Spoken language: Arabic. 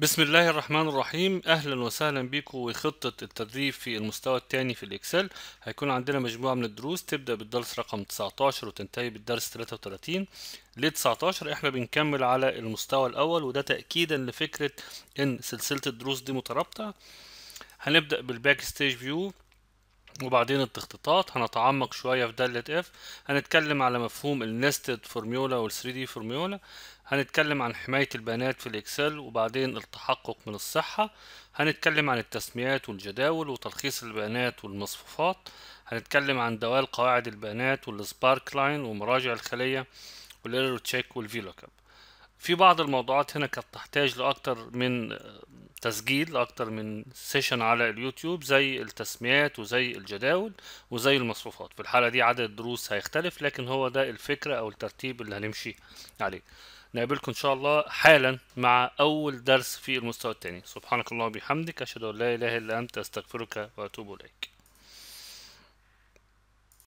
بسم الله الرحمن الرحيم اهلا وسهلا بيكم وخطه التدريب في المستوى الثاني في الاكسل هيكون عندنا مجموعة من الدروس تبدأ بالدرس رقم 19 وتنتهي بالدرس 33 ل 19 احنا بنكمل على المستوى الاول وده تأكيدا لفكرة ان سلسلة الدروس دي مترابطة هنبدأ بالباك ستيج فيو وبعدين التخطيطات هنتعمق شوية في دالة اف هنتكلم على مفهوم النستد فورميولا وال 3 دي فورميولا هنتكلم عن حماية البيانات في الاكسل وبعدين التحقق من الصحة هنتكلم عن التسميات والجداول وتلخيص البيانات والمصفوفات هنتكلم عن دوال قواعد البيانات والسبارك لاين ومراجع الخلية والايرور تشيك والفيلوكاب في بعض الموضوعات هنا كانت تحتاج لأكتر من تسجيل اكتر من سيشن على اليوتيوب زي التسميات وزي الجداول وزي المصروفات في الحالة دي عدد الدروس هيختلف لكن هو ده الفكرة او الترتيب اللي هنمشي عليه نقابلكم ان شاء الله حالا مع اول درس في المستوى الثاني سبحانك اللهم وبحمدك اشهد ان لا اله الا انت استغفرك واتوب اليك